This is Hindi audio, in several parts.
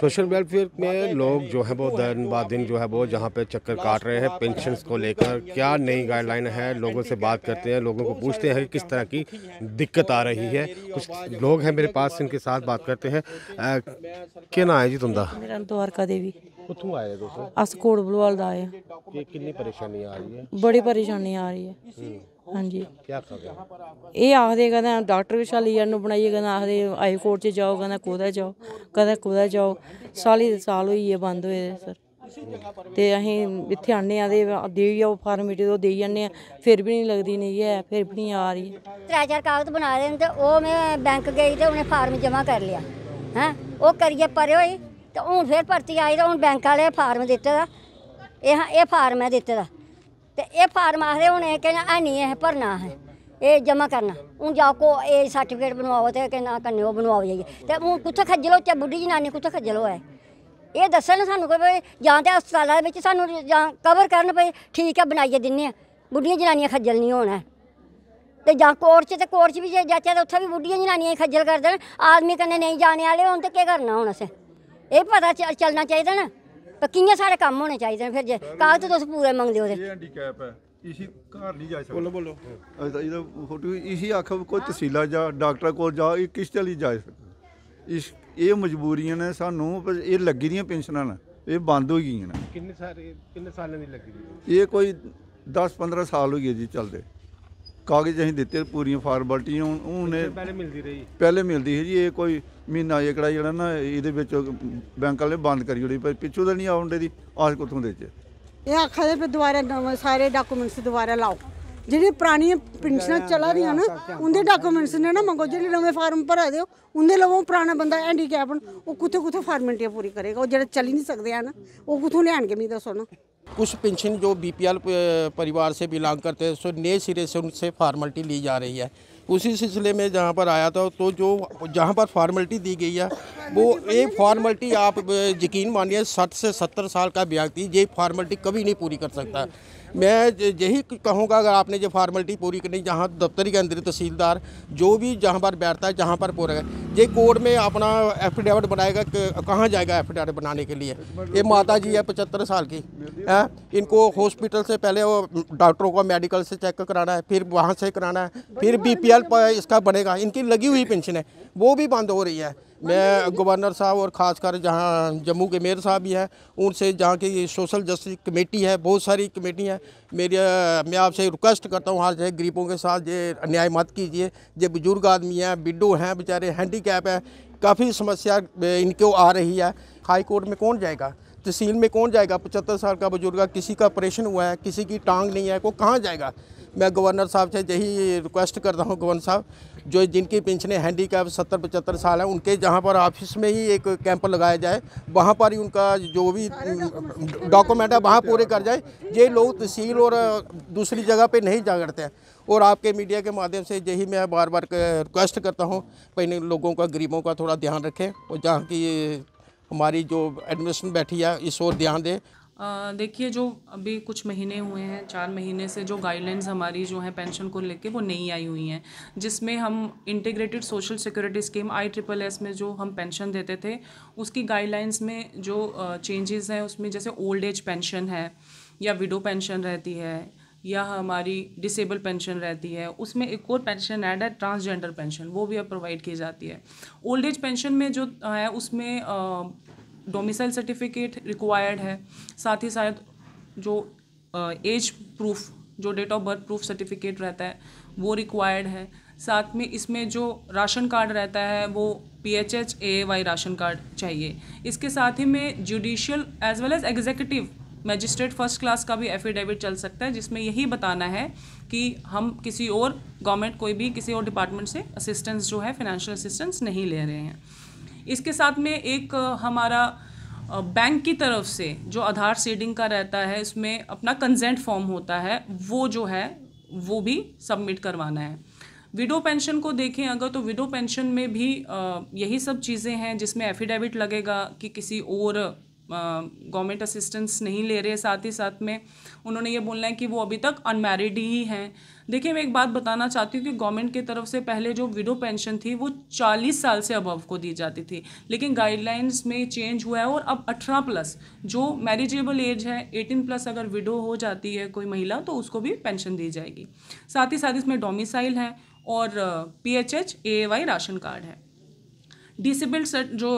सोशल वेलफेयर में लोग जो है वो दिन बाद दिन जो है वो जहाँ पे चक्कर काट रहे हैं पेंशन को लेकर क्या नई गाइडलाइन है लोगों से बात करते हैं लोगों को पूछते हैं कि किस तरह की दिक्कत आ रही है कुछ लोग हैं मेरे पास इनके साथ बात करते हैं क्या नाम है जी तुम्हारा द्वारका देवी आए अस कोट आए किन्नी परेशानी आ रही है बड़ी परेशानी आ रही है हम्म। ਹਾਂਜੀ ਕੀ खा ਇਹ ਆਖਦੇ ਕਹਿੰਦਾ ਡਾਕਟਰ ਵਿਸ਼ਾਲੀਆ ਨੂੰ ਬਣਾਈਏ ਕਹਿੰਦਾ ਆਖਦੇ ਹਾਈ ਕੋਰਟ 'ਚ ਜਾਓ ਕਹਿੰਦਾ ਕੋਦਾ ਜਾਓ ਕਹਿੰਦਾ ਕੋਦਾ ਜਾਓ ਸਾਲੀ ਦੇ ਸਾਲ ਹੋਈ ਹੈ ਬੰਦ ਹੋਏ ਸਰ ਤੇ ਅਸੀਂ ਇੱਥੇ ਆਣੇ ਆ ਦੇ ਦੇ ਜਾਓ ਫਾਰਮੇਟੀ ਤੋਂ ਦੇਈ ਜਾਂਦੇ ਆ ਫਿਰ ਵੀ ਨਹੀਂ ਲੱਗਦੀ ਨਹੀਂ ਹੈ ਫਿਰ ਵੀ ਨਹੀਂ ਆ ਰਹੀ त्रै चार ਕਾਗਜ਼ ਬਣਾ देन ਤੇ ਉਹ ਮੈਂ ਬੈਂਕ ਗਈ ਤੇ ਉਹਨੇ ਫਾਰਮ ਜਮਾ ਕਰ ਲਿਆ ਹੈ ਉਹ ਕਰੀਏ ਪਰੇ ਹੋਈ ਤੇ ਹੁਣ ਫਿਰ ਭਰਤੀ ਆਈ ते ਹੁਣ ਬੈਂਕ ਵਾਲੇ ਫਾਰਮ ਦਿੱਤੇ ਦਾ ਇਹ ਇਹ ਫਾਰਮ ਹੈ ਦਿੱਤੇ ਦਾ ਤੇ ਇਹ ਫਾਰਮ ਆਖਦੇ ਹੁਣੇ ਕਹਿੰਦਾ ਐ ਨਹੀਂ ਇਹ ਭਰਨਾ ਹੈ ਇਹ ਜਮਾ ਕਰਨਾ ਉਹ ਜਾ ਕੋ ਇਹ ਸਰਟੀਫਿਕੇਟ ਬਣਵਾਓ ਤੇ ਕਹਿੰਦਾ ਕੰਨਿਓ ਬਣਵਾਓ ਜਾਈਏ ਤੇ ਹੁਣ ਕਿੱਥੇ ਖੱਜਲੋ ਚ ਬੁੱਢੀ ਜਨਾਨੀ ਕਿੱਥੇ ਖੱਜਲੋ ਹੈ ਇਹ ਦੱਸਣ ਸਾਨੂੰ ਕੋਈ ਜਾਂ ਤੇ ਹਸਪਤਾਲਾਂ ਦੇ ਵਿੱਚ ਸਾਨੂੰ ਜਾਂ ਕਵਰ ਕਰਨ ਪਏ ਠੀਕ ਹੈ ਬਣਾਈਏ ਦਿੰਨੇ ਆ ਬੁੱਢੀਆਂ ਜਨਾਨੀਆਂ ਖੱਜਲ ਨਹੀਂ ਹੋਣਾ ਤੇ ਜਾਂ ਕੋਰਚ ਤੇ ਕੋਰਚ ਵੀ ਜੇ ਜਾਚਾ ਤੇ ਉੱਥੇ ਵੀ ਬੁੱਢੀਆਂ ਜਨਾਨੀਆਂ ਖੱਜਲ ਕਰਦੇ ਆਦਮੀ ਕੰਨੇ ਨਹੀਂ ਜਾਣੇ ਵਾਲੇ ਹੁਣ ਤੇ ਕੀ ਕਰਨਾ ਹੁਣ ਅਸੇ ਇਹ ਪਤਾ ਚੱਲਣਾ ਚਾਹੀਦਾ ਨਾ ਕਿੰਨੇ ਸਾਰੇ ਕੰਮ ਹੋਣੇ ਚਾਹੀਦੇ ਨੇ ਫਿਰ ਜੇ ਕਾਗਜ਼ ਤੁਸੀਂ ਪੂਰੇ ਮੰਗਦੇ ਹੋ ਤੇ ਇਹ ਹੈਂਡੀਕੈਪ ਹੈ ਇਸੀ ਘਰ ਨਹੀਂ ਜਾ ਸਕਦਾ ਬੋਲੋ ਬੋਲੋ ਅਜਾ ਇਹਦਾ ਫੋਟੋ ਇਸੀ ਅੱਖ ਕੋਈ ਤਹਿਸੀਲਾ ਜਾ ਡਾਕਟਰ ਕੋਲ ਜਾ ਇਹ ਕਿਸ ਤੇ ਲਈ ਜਾ ਸਕਦਾ ਇਸ ਇਹ ਮਜਬੂਰੀਆਂ ਨੇ ਸਾਨੂੰ ਇਹ ਲੱਗੀ ਦੀਆਂ ਪੈਨਸ਼ਨਾਂ ਨੇ ਇਹ ਬੰਦ ਹੋ ਗਈਆਂ ਨੇ ਕਿੰਨੇ ਸਾਰੇ ਕਿੰਨੇ ਸਾਲਾਂ ਦੀ ਲੱਗੀ ਇਹ ਕੋਈ 10 15 ਸਾਲ ਹੋ ਗਏ ਜੀ ਚੱਲਦੇ ਕਾਗਜ਼ ਅਸੀਂ ਦਿੱਤੇ ਪੂਰੀਆਂ ਫਾਰਮੈਲਟੀਆਂ ਹੁਣ ਉਹਨੇ ਪਹਿਲੇ ਮਿਲਦੀ ਰਹੀ ਪਹਿਲੇ ਮਿਲਦੀ ਸੀ ਜੀ ਇਹ ਕੋਈ ਮਹੀਨਾ ਜਿਹੜਾ ਜਿਹੜਾ ਨਾ ਇਹਦੇ ਵਿੱਚ ਬੈਂਕ ਵਾਲੇ ਬੰਦ ਕਰੀ ਜੜੀ ਪਰ ਪਿੱਛੋਂ ਤਾਂ ਨਹੀਂ ਆਉਂਦੇ ਦੀ ਆਜ ਕੋਥੋਂ ਦੇ ਚ ਇਹ ਆਖਾ ਦੇ ਫਿਰ ਦੁਬਾਰਾ ਸਾਰੇ ਡਾਕੂਮੈਂਟਸ ਦੁਬਾਰਾ ਲਾਓ ਜਿਹੜੇ ਪੁਰਾਣੀਆਂ ਪੈਨਸ਼ਨਾਂ ਚਲਾ ਰਹੀਆਂ ਨਾ ਉਹਦੇ ਡਾਕੂਮੈਂਟਸ ਨੇ ਨਾ ਮੰਗੋ ਜਿਹੜੇ ਨਵੇਂ ਫਾਰਮ ਭਰਾ ਦਿਓ ਉਹਦੇ ਲਵੋ ਪੁਰਾਣਾ ਬੰਦਾ ਹੈਂਡੀਕੈਪ ਉਹ ਕਿੱਥੇ ਕਿੱਥੇ ਫਾਰਮੈਲਟੀਆਂ ਪੂਰੀ ਕਰੇਗਾ ਉਹ ਜਿਹੜਾ ਚੱਲ ਹੀ ਨਹੀਂ ਸਕਦੇ ਹਨ ਉਹ ਕਿੱਥੋਂ ਲਿਆਣਗੇ ਮੈਨੂੰ ਦੱਸੋ ਨਾ कुछ पेंशन जो बी परिवार से बिलोंग करते हैं सो नए सिरे से उनसे फार्मलिटी ली जा रही है उसी सिलसिले में जहाँ पर आया था तो जो जहाँ पर फॉर्मेलिटी दी गई है वो ये फॉर्मेलिटी आप यकीन मानिए साठ से सत्तर साल का व्यक्ति ये फॉर्मेलिटी कभी नहीं पूरी कर सकता मैं यही कहूँगा अगर आपने जो फॉर्मेलिटी पूरी करनी जहाँ दफ्तर के अंदर तहसीलदार जो भी जहाँ पर बैठता है जहाँ पर पूरा ये कोर्ट में अपना एफिडेविट बनाएगा कहाँ जाएगा एफिडेविट बनाने के लिए ये माता जी है पचहत्तर साल की है इनको हॉस्पिटल से पहले वो डॉक्टरों को मेडिकल से चेक कराना है फिर वहाँ से कराना है फिर बी इसका बनेगा इनकी लगी हुई पेंशन है वो भी बंद हो रही है मैं गवर्नर साहब और ख़ासकर जहाँ जम्मू के मेयर साहब भी हैं उनसे जहाँ की सोशल जस्टिस कमेटी है बहुत सारी कमेटी हैं मेरे मैं आपसे रिक्वेस्ट करता हूँ हाल से गरीबों के साथ ये अन्याय मत कीजिए जो बुजुर्ग आदमी हैं बिडो हैं बेचारे हैंडीकैप हैं काफ़ी समस्या इनको आ रही है हाई कोर्ट में कौन जाएगा तहसील में कौन जाएगा पचहत्तर साल का बुजुर्ग किसी का ऑपरेशन हुआ है किसी की टांग नहीं है को कहाँ जाएगा मैं गवर्नर साहब से यही रिक्वेस्ट करता हूँ गवर्नर साहब जो जिनकी पेंशनें हैंडी कैप सत्तर पचहत्तर साल हैं उनके जहाँ पर ऑफिस में ही एक कैंप लगाया जाए वहाँ पर ही उनका जो भी डॉक्यूमेंट है वहाँ पूरे कर जाए ये लोग तहसील और दूसरी जगह पे नहीं जा करते हैं और आपके मीडिया के माध्यम से यही मैं बार बार रिक्वेस्ट करता हूँ पहले लोगों का गरीबों का थोड़ा ध्यान रखें और जहाँ की हमारी जो एडमिनिस्ट्रेशन बैठी है इस ओर ध्यान दें देखिए जो अभी कुछ महीने हुए हैं चार महीने से जो गाइडलाइंस हमारी जो है पेंशन को लेके वो नहीं आई हुई हैं जिसमें हम integrated social security scheme I triple S में जो हम पेंशन देते थे उसकी गाइडलाइंस में जो चेंजेस हैं उसमें जैसे ओल्ड एज पेंशन है या विडो पेंशन रहती है या हमारी डिसेबल पेंशन रहती है उसमें एक और पेंशन ऐड है ट्रांसजेंडर पेंशन वो भी अब प्रोवाइड की जाती है ओल्ड एज पेंशन में जो है उसमें डोमिसाइल सर्टिफिकेट रिक्वायर्ड है साथ ही साथ जो एज प्रूफ जो date of birth proof certificate रहता है वो रिक्वायर्ड है साथ में इसमें जो राशन कार्ड रहता है वो P H H A Y ration card चाहिए इसके साथ ही में judicial as well as executive magistrate first class का भी एफिडेविट चल सकता है जिसमें यही बताना है कि हम किसी और गवर्नमेंट कोई भी किसी और डिपार्टमेंट से असिस्टेंस जो है फाइनेंशियल असिस्टेंस नहीं ले रहे हैं इसके साथ में एक हमारा बैंक की तरफ से जो आधार सीडिंग का रहता है इसमें अपना कंजेंट फॉर्म होता है वो जो है वो भी सबमिट करवाना है विडो पेंशन को देखें अगर तो विडो पेंशन में भी यही सब चीज़ें हैं जिसमें एफिडेविट लगेगा कि किसी और गवर्नमेंट असिस्टेंस नहीं ले रहे साथ ही साथ में उन्होंने ये बोलना है कि वो अभी तक अनमेरिड ही हैं देखिए मैं एक बात बताना चाहती हूँ कि गवर्नमेंट की तरफ से पहले जो विडो पेंशन थी वो 40 साल से अबव को दी जाती थी लेकिन गाइडलाइंस में चेंज हुआ है और अब 18 प्लस जो मैरिजेबल एज है 18 प्लस अगर विडो हो जाती है कोई महिला तो उसको भी पेंशन दी जाएगी साथ ही साथ इसमें डोमिसाइल है और P H H A Y ration card है डिसेबल्ड जो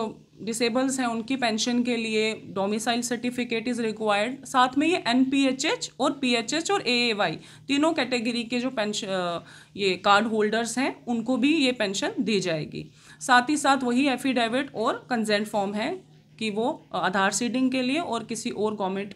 डिसेबल्स हैं उनकी पेंशन के लिए डोमिसाइल सर्टिफिकेट इज़ रिक्वायर्ड साथ में ये एन पी एच एच और पी एच एच और ए ए वाई तीनों कैटेगरी के जो पेंशन ये कार्ड होल्डर्स हैं उनको भी ये पेंशन दी जाएगी साथ ही साथ वही एफिडेविट और कंजेंट फॉर्म है कि वो आधार सीडिंग के लिए और किसी और गवर्नमेंट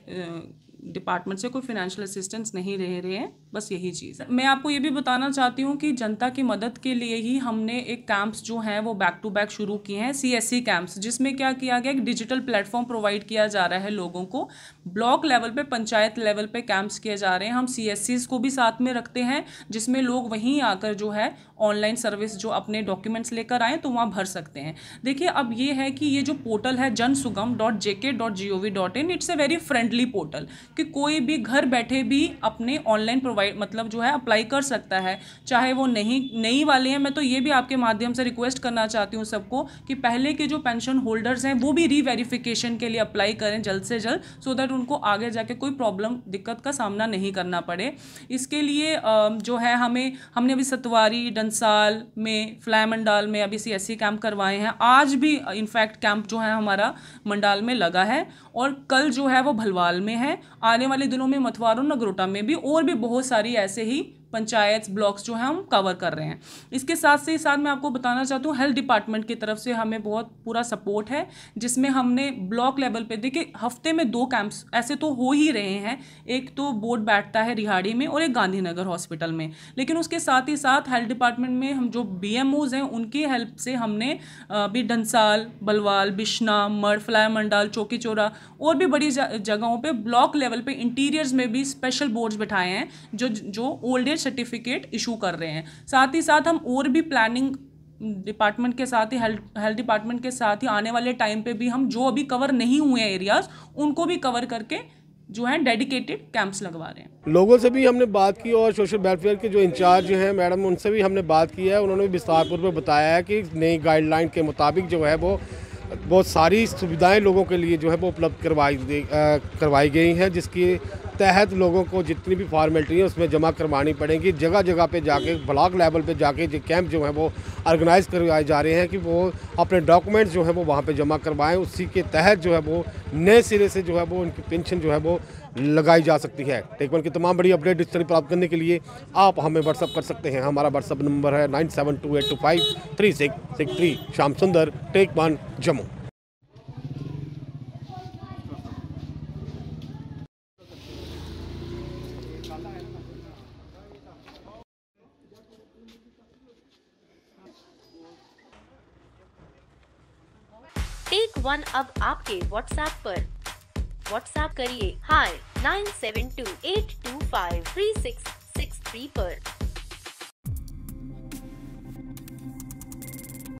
डिपार्टमेंट से कोई फाइनेंशियल असिस्टेंस नहीं रह रहे हैं बस यही चीज़ है मैं आपको ये भी बताना चाहती हूँ कि जनता की मदद के लिए ही हमने एक कैंप्स जो हैं वो बैक टू बैक शुरू किए हैं सी एस सी कैंप्स जिसमें क्या किया गया एक डिजिटल प्लेटफॉर्म प्रोवाइड किया जा रहा है लोगों को ब्लॉक लेवल पे पंचायत लेवल पे कैंप्स किए जा रहे हैं हम सी को भी साथ में रखते हैं जिसमें लोग वहीं आकर जो है ऑनलाइन सर्विस जो अपने डॉक्यूमेंट्स लेकर आएँ तो वहाँ भर सकते हैं देखिए अब ये है कि ये जो पोर्टल है जन सुगम dot J K dot G O V dot in it's a very friendly portal कि कोई भी घर बैठे भी अपने ऑनलाइन प्रोवाइड मतलब जो है अप्लाई कर सकता है चाहे वो नहीं नई वाले हैं मैं तो ये भी आपके माध्यम से रिक्वेस्ट करना चाहती हूँ सबको कि पहले के जो पेंशन होल्डर्स हैं वो भी रीवेरिफिकेशन के लिए अप्लाई करें जल्द से जल्द सो दैट अगर उनको आगे जाके कोई प्रॉब्लम दिक्कत का सामना नहीं करना पड़े इसके लिए जो है हमें हमने अभी सतवारी डंसाल में फ्लै मंडाल में अभी सी एस कैंप करवाए हैं आज भी इनफैक्ट कैंप जो है हमारा मंडाल में लगा है और कल जो है वो भलवाल में है आने वाले दिनों में मथुआ और नगरोटा में भी और भी बहुत सारी ऐसे ही पंचायत ब्लॉक्स जो है हम कवर कर रहे हैं इसके साथ से साथ मैं आपको बताना चाहता हूँ हेल्थ डिपार्टमेंट की तरफ से हमें बहुत पूरा सपोर्ट है जिसमें हमने ब्लॉक लेवल पे देखिए हफ्ते में दो कैंप्स ऐसे तो हो ही रहे हैं एक तो बोर्ड बैठता है रिहाड़ी में और एक गांधीनगर हॉस्पिटल में लेकिन उसके साथ ही साथ हेल्थ डिपार्टमेंट में हम जो बी हैं उनकी हेल्प से हमने भी डंसाल बलवाल बिश्ना मढ़ फ्लाया मंडाल चौकी चौरा और भी बड़ी जगहों पर ब्लॉक लेवल पर इंटीरियर्स में भी स्पेशल बोर्ड्स बैठाए हैं जो जो ओल्ड एज सर्टिफिकेट इशू कर रहे हैं साथ ही साथ हम और भी प्लानिंग डिपार्टमेंट के साथ ही हेल्थ हेल्थ डिपार्टमेंट के साथ ही आने वाले टाइम पे भी हम जो अभी कवर नहीं हुए हैं एरियाज उनको भी कवर करके जो है डेडिकेटेड कैंप्स लगवा रहे हैं लोगों से भी हमने बात की और सोशल वेलफेयर के जो इंचार्ज हैं मैडम उनसे भी हमने बात की है उन्होंने भी विस्तारपुर में बताया है कि नई गाइडलाइन के मुताबिक जो है वो बहुत सारी सुविधाएं लोगों के लिए जो है वो उपलब्ध करवाई करवाई गई हैं जिसकी तहत लोगों को जितनी भी फॉर्मेलिटी है उसमें जमा करवानी पड़ेगी जगह जगह पे जाके ब्लॉक लेवल पे जाके जो कैंप जो है वो ऑर्गेनाइज करवाए जा रहे हैं कि वो अपने डॉक्यूमेंट्स जो है वो वहाँ पे जमा करवाएं उसी के तहत जो है वो नए सिरे से जो है वो उनकी पेंशन जो है वो लगाई जा सकती है टेक वन की तमाम बड़ी अपडेट इस तरह प्राप्त करने के लिए आप हमें व्हाट्सअप कर सकते हैं हमारा व्हाट्सअप नंबर है nine seven two eight two five three six six three Shyam Sundar Jammu one अब आपके व्हाट्सऐप पर व्हाट्सऐप करिए hi nine seven two eight two five three six six three आरोप